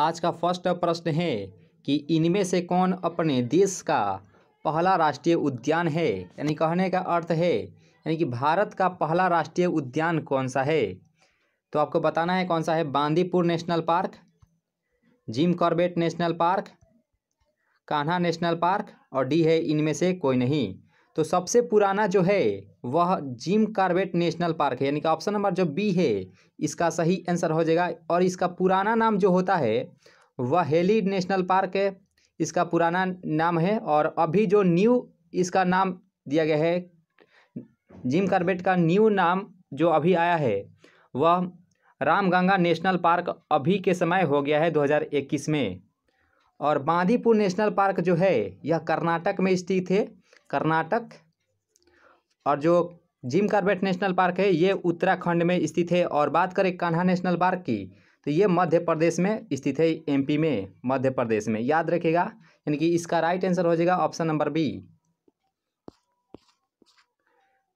आज का फर्स्ट प्रश्न है कि इनमें से कौन अपने देश का पहला राष्ट्रीय उद्यान है यानी कहने का अर्थ है यानी कि भारत का पहला राष्ट्रीय उद्यान कौन सा है तो आपको बताना है कौन सा है Bandipur national park Jim Corbett national park Kanha national park और डी है इनमें से कोई नहीं तो सबसे पुराना जो है वह जिम कार्बेट नेशनल पार्क है यानी कि ऑप्शन नंबर जो बी है इसका सही आंसर हो जाएगा और इसका पुराना नाम जो होता है वह हेली नेशनल पार्क है इसका पुराना नाम है और अभी जो न्यू इसका नाम दिया गया है जिम कार्बेट का न्यू नाम जो अभी आया है वह रामगंगा नेशनल पार्क अभी के समय हो गया है 2021 में और बांदीपुर नेशनल पार्क जो है यह कर्नाटक में स्थित है कर्नाटक और जो जिम कार्बेट नेशनल पार्क है ये उत्तराखंड में स्थित है और बात करें कान्हा नेशनल पार्क की तो ये मध्य प्रदेश में स्थित है एमपी में मध्य प्रदेश में याद रखेगा यानी कि इसका राइट आंसर हो जाएगा ऑप्शन नंबर बी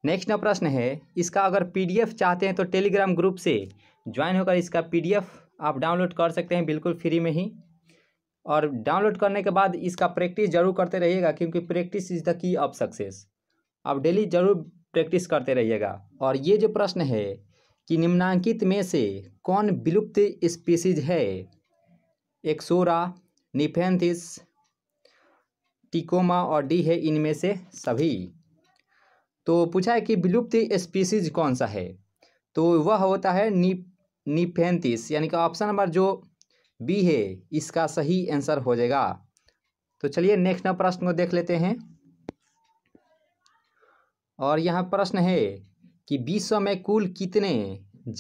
नेक्स्ट प्रश्न है इसका अगर पीडीएफ चाहते हैं तो टेलीग्राम ग्रुप से ज्वाइन होकर इसका पीडीएफ आप डाउनलोड कर सकते हैं बिल्कुल फ्री में ही और डाउनलोड करने के बाद इसका प्रैक्टिस जरूर करते रहिएगा क्योंकि practice is the key of success आप डेली जरूर प्रैक्टिस करते रहिएगा और ये जो प्रश्न है कि निम्नांकित में से कौन विलुप्त स्पीसीज है एक्सोरा निफेंथिस टिकोमा और डी है इनमें से सभी तो पूछा है कि विलुप्त स्पीसीज कौन सा है तो वह होता है नि निफेंथिस यानी कि ऑप्शन नंबर जो बी है इसका सही आंसर हो जाएगा तो चलिए नेक्स्ट प्रश्न को देख लेते हैं और यहाँ प्रश्न है कि विश्व में कुल कितने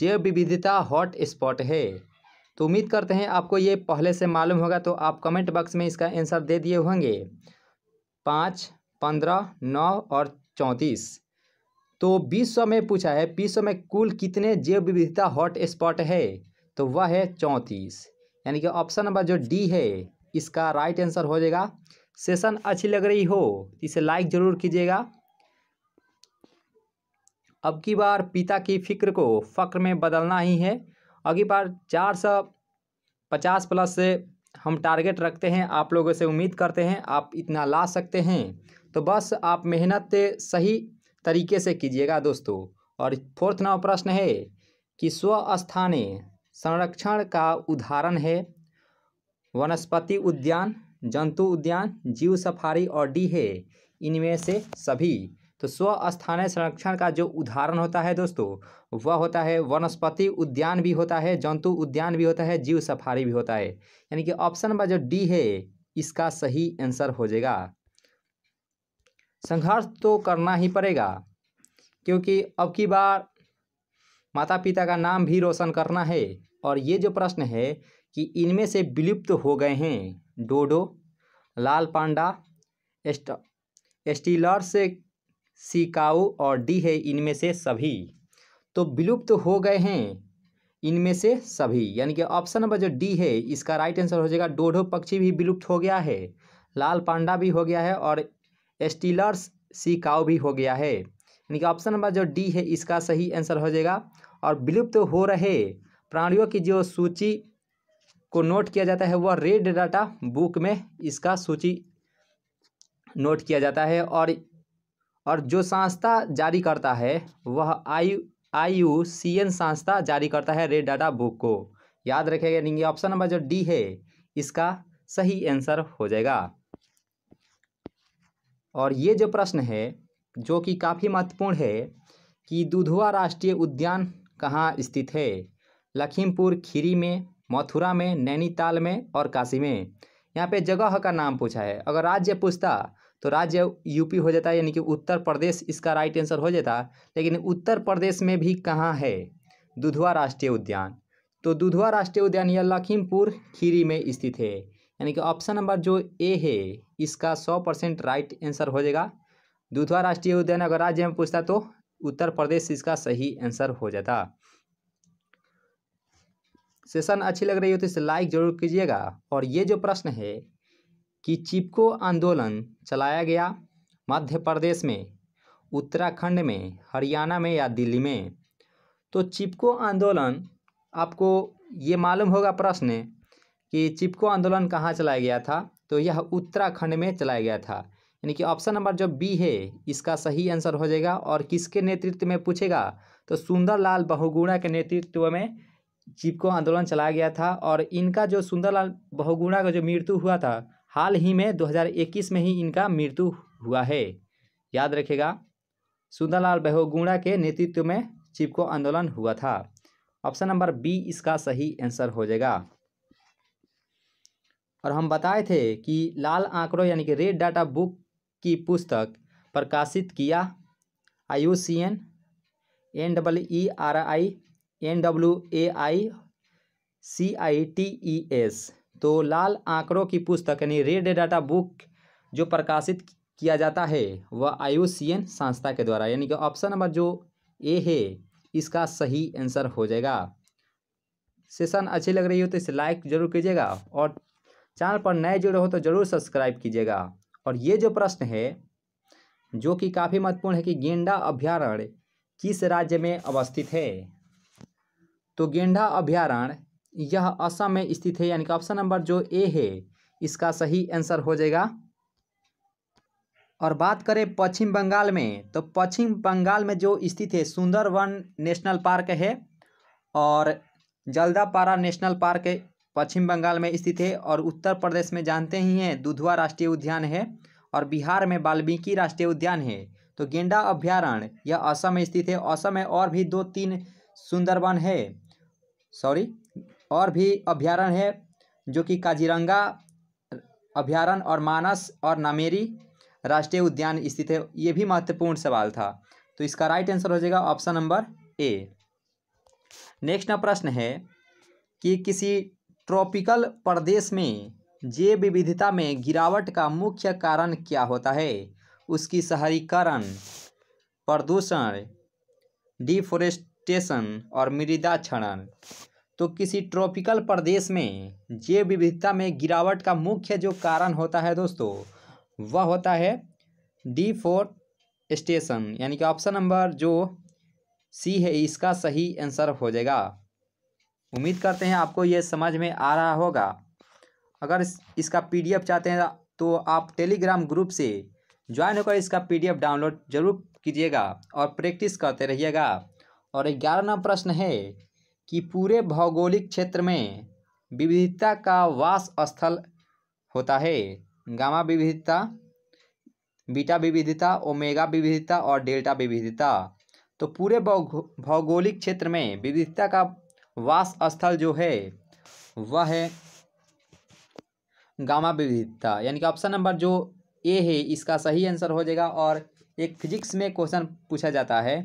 जैव विविधता हॉट स्पॉट है तो उम्मीद करते हैं आपको ये पहले से मालूम होगा तो आप कमेंट बॉक्स में इसका आंसर दे दिए होंगे पाँच पंद्रह नौ और चौंतीस तो विश्व में पूछा है विश्व में कुल कितने जैव विविधता हॉट स्पॉट है तो वह है चौंतीस यानी कि ऑप्शन नंबर जो डी है इसका राइट आंसर हो जाएगा सेशन अच्छी लग रही हो इसे लाइक जरूर कीजिएगा अब की बार पिता की फिक्र को फ़क्र में बदलना ही है अगली बार चार सौ पचास प्लस से हम टारगेट रखते हैं आप लोगों से उम्मीद करते हैं आप इतना ला सकते हैं तो बस आप मेहनत सही तरीके से कीजिएगा दोस्तों और फोर्थ नंबर प्रश्न है कि स्वस्थाने संरक्षण का उदाहरण है वनस्पति उद्यान जंतु उद्यान जीव सफारी और डी है इनमें से सभी तो स्व स्थानीय संरक्षण का जो उदाहरण होता है दोस्तों वह होता है वनस्पति उद्यान भी होता है जंतु उद्यान भी होता है जीव सफारी भी होता है यानी कि ऑप्शन नंबर जो डी है इसका सही आंसर हो जाएगा संघर्ष तो करना ही पड़ेगा क्योंकि अब की बार माता पिता का नाम भी रोशन करना है और ये जो प्रश्न है कि इनमें से विलुप्त हो गए हैं डोडो लाल पांडा एस्ट एस्टीलर्स सिकाऊ और डी है इनमें से सभी तो विलुप्त हो गए हैं इनमें से सभी यानी कि ऑप्शन नंबर जो डी है इसका राइट आंसर हो जाएगा डोडो पक्षी भी विलुप्त हो गया है लाल पांडा भी हो गया है और एस्टीलर्स सिकाऊ भी हो गया है यानी कि ऑप्शन नंबर जो डी है इसका सही आंसर हो जाएगा और विलुप्त हो रहे प्राणियों की जो सूची को नोट किया जाता है वह रेड डाटा बुक में इसका सूची नोट किया जाता है और और जो संस्था जारी करता है वह आई आई यू सी एन संस्था जारी करता है रेड डाटा बुक को याद रखेगा नहीं ऑप्शन नंबर जो डी है इसका सही आंसर हो जाएगा और ये जो प्रश्न है जो कि काफ़ी महत्वपूर्ण है कि दुधवा राष्ट्रीय उद्यान कहाँ स्थित है लखीमपुर खीरी में मथुरा में नैनीताल में और काशी में यहाँ पे जगह का नाम पूछा है अगर राज्य पूछता तो राज्य यूपी हो जाता यानी कि उत्तर प्रदेश इसका राइट आंसर हो जाता लेकिन उत्तर प्रदेश में भी कहाँ है दुधवा राष्ट्रीय उद्यान तो दुधवा राष्ट्रीय उद्यान यह लखीमपुर खीरी में स्थित है यानी कि ऑप्शन नंबर जो ए है इसका सौ परसेंट राइट आंसर हो जाएगा दुधवा राष्ट्रीय उद्यान अगर राज्य में पूछता तो उत्तर प्रदेश इसका सही आंसर हो जाता सेशन अच्छी लग रही हो तो इसे लाइक जरूर कीजिएगा और ये जो प्रश्न है कि चिपको आंदोलन चलाया गया मध्य प्रदेश में उत्तराखंड में हरियाणा में या दिल्ली में तो चिपको आंदोलन आपको ये मालूम होगा प्रश्न कि चिपको आंदोलन कहाँ चलाया गया था तो यह उत्तराखंड में चलाया गया था यानी कि ऑप्शन नंबर जो बी है इसका सही आंसर हो जाएगा और किसके नेतृत्व में पूछेगा तो सुंदरलाल बहुगुणा के नेतृत्व में चिपको आंदोलन चलाया गया था और इनका जो सुंदरलाल बहुगुणा का जो मृत्यु हुआ था हाल ही में 2021 में ही इनका मृत्यु हुआ है याद रखेगा सुंदरलाल बहुगुणा के नेतृत्व में चिपको आंदोलन हुआ था ऑप्शन नंबर बी इसका सही आंसर हो जाएगा और हम बताए थे कि लाल आंकड़ों यानी कि रेड डाटा बुक की पुस्तक प्रकाशित किया I U C N N double E R I N W A I C I T E S तो लाल आंकड़ों की पुस्तक यानी रेड डाटा बुक जो प्रकाशित किया जाता है वह आयु संस्था के द्वारा यानी कि ऑप्शन नंबर जो ए है इसका सही आंसर हो जाएगा सेशन अच्छी लग रही हो तो इसे लाइक जरूर कीजिएगा और चैनल पर नए जुड़े हो तो जरूर सब्सक्राइब कीजिएगा और ये जो प्रश्न है जो कि काफ़ी महत्वपूर्ण है कि गेंडा अभ्यारण्य किस राज्य में अवस्थित है तो गेंडा अभ्यारण्य यह असम में स्थित है यानी कि ऑप्शन नंबर जो ए है इसका सही आंसर हो जाएगा और बात करें पश्चिम बंगाल में तो पश्चिम बंगाल में जो स्थित है सुंदरवन नेशनल पार्क है और जल्दापारा नेशनल पार्क पश्चिम बंगाल में स्थित है और उत्तर प्रदेश में जानते ही हैं दुधवा राष्ट्रीय उद्यान है और बिहार में वाल्मीकि राष्ट्रीय उद्यान है तो गेंडा अभ्यारण्य यह असम में स्थित है असम में और भी दो तीन सुंदरवन है सॉरी और भी अभ्यारण्य है जो कि काजीरंगा अभ्यारण्य और मानस और नामेरी राष्ट्रीय उद्यान स्थित है ये भी महत्वपूर्ण सवाल था तो इसका राइट आंसर हो जाएगा ऑप्शन नंबर ए नेक्स्ट प्रश्न है कि किसी ट्रॉपिकल प्रदेश में जैव विविधता में गिरावट का मुख्य कारण क्या होता है उसकी शहरीकरण प्रदूषण डिफोरेस्ट वेजिटेशन और मृदा क्षरण तो किसी ट्रॉपिकल प्रदेश में जैव विविधता में गिरावट का मुख्य जो कारण होता है दोस्तों वह होता है डी फोर स्टेशन यानी कि ऑप्शन नंबर जो सी है इसका सही आंसर हो जाएगा उम्मीद करते हैं आपको ये समझ में आ रहा होगा अगर इसका पीडीएफ चाहते हैं तो आप टेलीग्राम ग्रुप से ज्वाइन होकर इसका पीडीएफ डाउनलोड जरूर कीजिएगा और प्रैक्टिस करते रहिएगा और ग्यारहवा प्रश्न है कि पूरे भौगोलिक क्षेत्र में विविधता का वास स्थल होता है गामा विविधता बीटा विविधता ओमेगा विविधता और डेल्टा विविधता तो पूरे भौगोलिक क्षेत्र में विविधता का वास स्थल जो है वह है गामा विविधता यानी कि ऑप्शन नंबर जो ए है इसका सही आंसर हो जाएगा और एक फिजिक्स में क्वेश्चन पूछा जाता है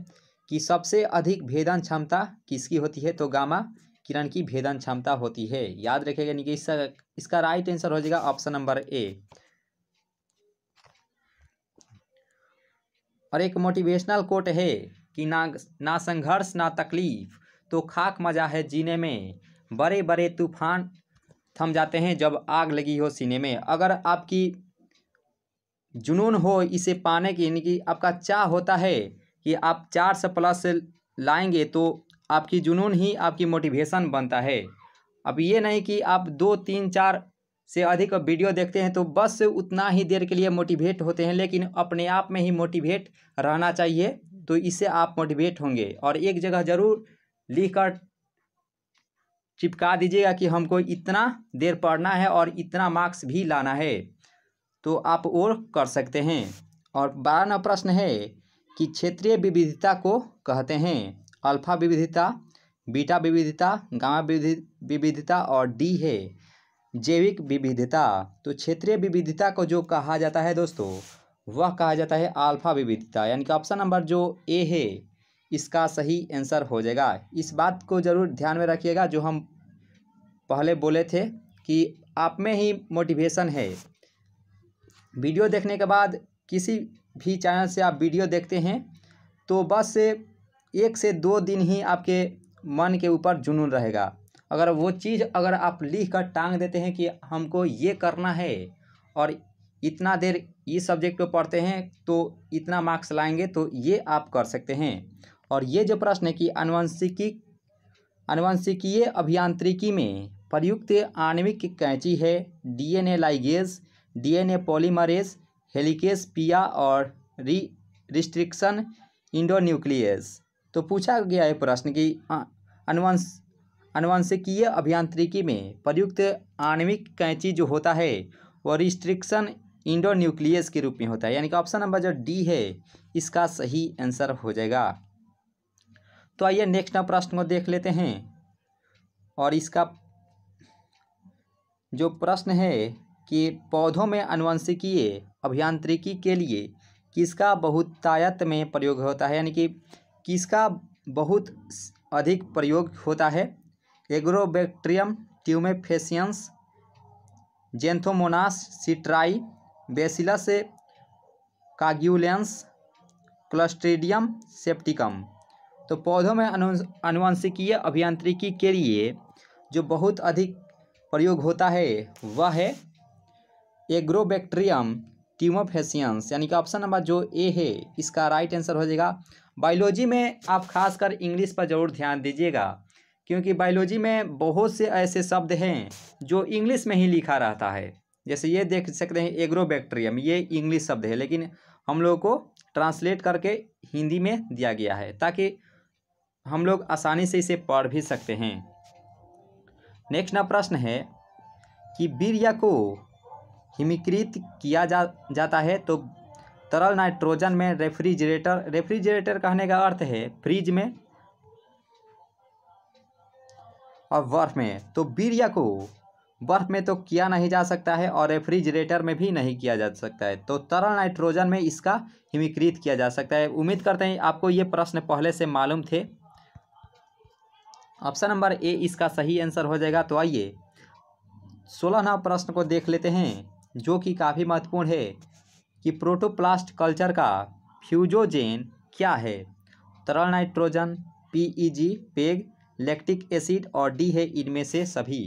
कि सबसे अधिक भेदन क्षमता किसकी होती है तो गामा किरण की भेदन क्षमता होती है याद रखेगा यानी कि इसका इसका राइट आंसर हो जाएगा ऑप्शन नंबर ए और एक मोटिवेशनल कोट है कि ना ना संघर्ष ना तकलीफ तो खाक मजा है जीने में बड़े बड़े तूफान थम जाते हैं जब आग लगी हो सीने में अगर आपकी जुनून हो इसे पाने की यानी कि आपका चाह होता है कि आप चार से प्लस लाएंगे तो आपकी जुनून ही आपकी मोटिवेशन बनता है अब ये नहीं कि आप दो तीन चार से अधिक वीडियो देखते हैं तो बस उतना ही देर के लिए मोटिवेट होते हैं लेकिन अपने आप में ही मोटिवेट रहना चाहिए तो इससे आप मोटिवेट होंगे और एक जगह ज़रूर लिख कर चिपका दीजिएगा कि हमको इतना देर पढ़ना है और इतना मार्क्स भी लाना है तो आप और कर सकते हैं और बारह प्रश्न है कि क्षेत्रीय विविधता को कहते हैं अल्फा विविधता बीटा विविधता गामा विविधता और डी है जैविक विविधता तो क्षेत्रीय विविधता को जो कहा जाता है दोस्तों वह कहा जाता है अल्फा विविधता यानी कि ऑप्शन नंबर जो ए है इसका सही आंसर हो जाएगा इस बात को ज़रूर ध्यान में रखिएगा जो हम पहले बोले थे कि आप में ही मोटिवेशन है वीडियो देखने के बाद किसी भी चैनल से आप वीडियो देखते हैं तो बस एक से दो दिन ही आपके मन के ऊपर जुनून रहेगा अगर वो चीज़ अगर आप लिख कर टांग देते हैं कि हमको ये करना है और इतना देर इस सब्जेक्ट को पढ़ते हैं तो इतना मार्क्स लाएंगे तो ये आप कर सकते हैं और ये जो प्रश्न है कि अनुवंशिकी अनुवंशिकीय अभियांत्रिकी में प्रयुक्त आणविक कैंची है DNA ligase DNA polymerase helicase पिया और री रिस्ट्रिक्शन इंडो न्यूक्लियस तो पूछा गया है प्रश्न कि अनुवंश अनुवंशिकीय अभियांत्रिकी में प्रयुक्त आणविक कैंची जो होता है वह रिस्ट्रिक्शन इंडो न्यूक्लियस के रूप में होता है यानी कि ऑप्शन नंबर जो डी है इसका सही आंसर हो जाएगा तो आइए नेक्स्ट प्रश्न को देख लेते हैं और इसका जो प्रश्न है कि पौधों में अनुवंशिकीय अभियांत्रिकी के लिए किसका तायत में प्रयोग होता है यानी कि किसका बहुत अधिक प्रयोग होता है Agrobacterium tumefaciens Xanthomonas citri Bacillus coagulans Clostridium septicum तो पौधों में अनुवंशिकीय अभियांत्रिकी के लिए जो बहुत अधिक प्रयोग होता है वह है एग्रोबैक्ट्रियम ट्यूमोफेसियंस यानी कि ऑप्शन नंबर जो ए है इसका राइट आंसर हो जाएगा बायोलॉजी में आप खासकर इंग्लिश पर ज़रूर ध्यान दीजिएगा क्योंकि बायोलॉजी में बहुत से ऐसे शब्द हैं जो इंग्लिश में ही लिखा रहता है जैसे ये देख सकते हैं एग्रोबैक्ट्रियम ये इंग्लिश शब्द है लेकिन हम लोगों को ट्रांसलेट करके हिंदी में दिया गया है ताकि हम लोग आसानी से इसे पढ़ भी सकते हैं नेक्स्ट ना प्रश्न है कि वीरिया को हिमीकृत किया जा जाता है तो तरल नाइट्रोजन में रेफ्रिजरेटर रेफ्रिजरेटर कहने का अर्थ है फ्रिज में और बर्फ में तो बीरिया को बर्फ में तो किया नहीं जा सकता है और रेफ्रिजरेटर में भी नहीं किया जा सकता है तो तरल नाइट्रोजन में इसका हिमीकृत किया जा सकता है उम्मीद करते हैं आपको ये प्रश्न पहले से मालूम थे ऑप्शन नंबर ए इसका सही आंसर हो जाएगा तो आइए सोलह नंबर प्रश्न को देख लेते हैं जो कि काफ़ी महत्वपूर्ण है कि प्रोटोप्लास्ट कल्चर का फ्यूजोजेन क्या है तरल nitrogen PEG peg lactic acid और डी है इनमें से सभी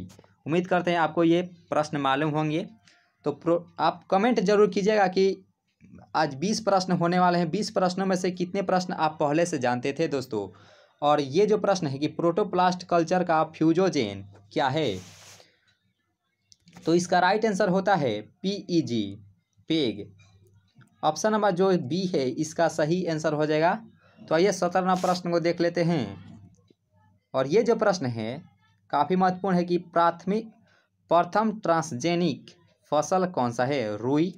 उम्मीद करते हैं आपको ये प्रश्न मालूम होंगे तो प्रो आप कमेंट जरूर कीजिएगा कि आज बीस प्रश्न होने वाले हैं बीस प्रश्नों में से कितने प्रश्न आप पहले से जानते थे दोस्तों और ये जो प्रश्न है कि प्रोटोप्लास्ट कल्चर का फ्यूजोजेन क्या है तो इसका राइट आंसर होता है P E G peg option number जो बी है इसका सही आंसर हो जाएगा तो आइए सत्रहवा प्रश्न को देख लेते हैं और ये जो प्रश्न है काफ़ी महत्वपूर्ण है कि प्राथमिक प्रथम ट्रांसजेनिक फसल कौन सा है रुई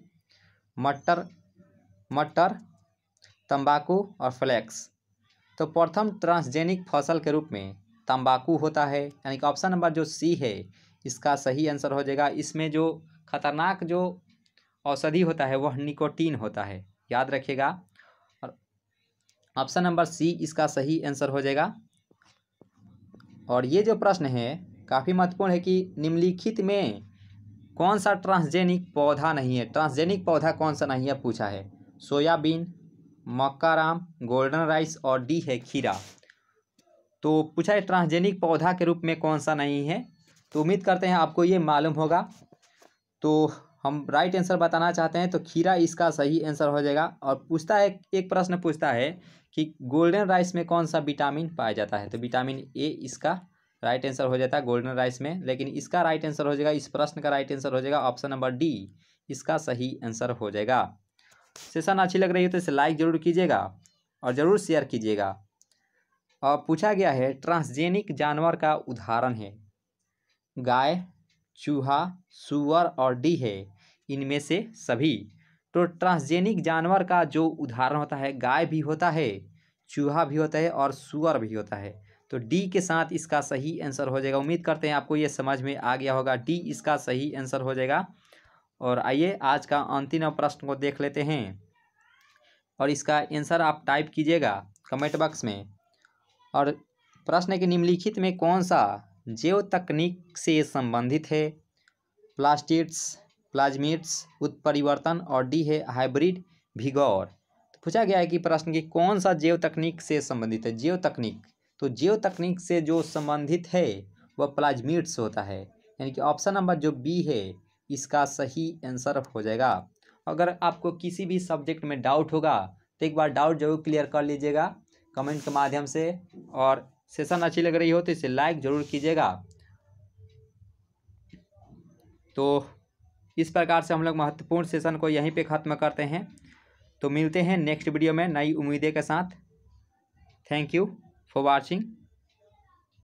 मटर मटर तंबाकू और फ्लैक्स तो प्रथम ट्रांसजेनिक फसल के रूप में तंबाकू होता है यानी कि ऑप्शन नंबर जो सी है इसका सही आंसर हो जाएगा इसमें जो खतरनाक जो औषधि होता है वह निकोटीन होता है याद रखिएगा और ऑप्शन नंबर सी इसका सही आंसर हो जाएगा और ये जो प्रश्न है काफ़ी महत्वपूर्ण है कि निम्नलिखित में कौन सा ट्रांसजेनिक पौधा नहीं है ट्रांसजेनिक पौधा कौन सा नहीं है पूछा है सोयाबीन मक्का राम गोल्डन राइस और डी है खीरा तो पूछा है ट्रांसजेनिक पौधा के रूप में कौन सा नहीं है तो उम्मीद करते हैं आपको ये मालूम होगा तो हम राइट आंसर बताना चाहते हैं तो खीरा इसका सही आंसर हो जाएगा और पूछता है एक प्रश्न पूछता है कि गोल्डन राइस में कौन सा विटामिन पाया जाता है तो विटामिन ए इसका राइट आंसर हो जाता है गोल्डन राइस में लेकिन इसका राइट आंसर हो जाएगा इस प्रश्न का राइट आंसर हो जाएगा ऑप्शन नंबर डी इसका सही आंसर हो जाएगा सेशन अच्छी लग रही है तो इसे लाइक जरूर कीजिएगा और ज़रूर शेयर कीजिएगा और पूछा गया है ट्रांसजेनिक जानवर का उदाहरण है गाय चूहा सुअर और डी है इनमें से सभी तो ट्रांसजेनिक जानवर का जो उदाहरण होता है गाय भी होता है चूहा भी होता है और सुअर भी होता है तो डी के साथ इसका सही आंसर हो जाएगा उम्मीद करते हैं आपको ये समझ में आ गया होगा डी इसका सही आंसर हो जाएगा और आइए आज का अंतिम प्रश्न को देख लेते हैं और इसका आंसर आप टाइप कीजिएगा कमेंट बॉक्स में और प्रश्न के निम्नलिखित में कौन सा जैव तकनीक से संबंधित है प्लास्टिड्स प्लाज्मिट्स उत्परिवर्तन और डी है हाइब्रिड भिगौर तो पूछा गया है कि प्रश्न की कौन सा जैव तकनीक से संबंधित है जैव तकनीक तो जैव तकनीक से जो संबंधित है वह प्लाज्मिट्स होता है यानी कि ऑप्शन नंबर जो बी है इसका सही आंसर हो जाएगा अगर आपको किसी भी सब्जेक्ट में डाउट होगा तो एक बार डाउट जरूर क्लियर कर लीजिएगा कमेंट के माध्यम से और सेशन अच्छी लग रही हो तो इसे लाइक ज़रूर कीजिएगा तो इस प्रकार से हम लोग महत्वपूर्ण सेशन को यहीं पे ख़त्म करते हैं तो मिलते हैं नेक्स्ट वीडियो में नई उम्मीदें के साथ थैंक यू फॉर वॉचिंग